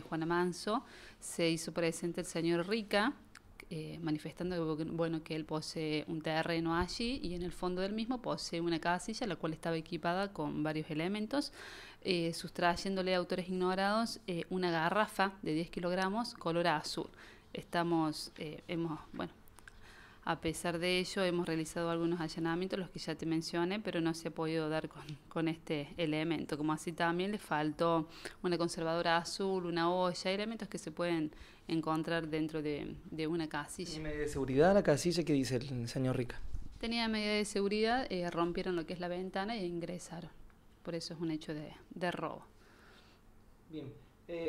Juan Juana se hizo presente el señor Rica, eh, manifestando bueno, que él posee un terreno allí y en el fondo del mismo posee una casilla, la cual estaba equipada con varios elementos, eh, sustrayéndole a autores ignorados eh, una garrafa de 10 kilogramos color azul. Estamos, hemos, bueno, a pesar de ello, hemos realizado algunos allanamientos, los que ya te mencioné, pero no se ha podido dar con, este elemento. Como así también le faltó una conservadora azul, una olla, elementos que se pueden encontrar dentro de, una casilla. ¿Tiene medida de seguridad la casilla que dice el señor Rica? Tenía medida de seguridad, eh, rompieron lo que es la ventana e ingresaron. Por eso es un hecho de, de robo. Bien. Eh,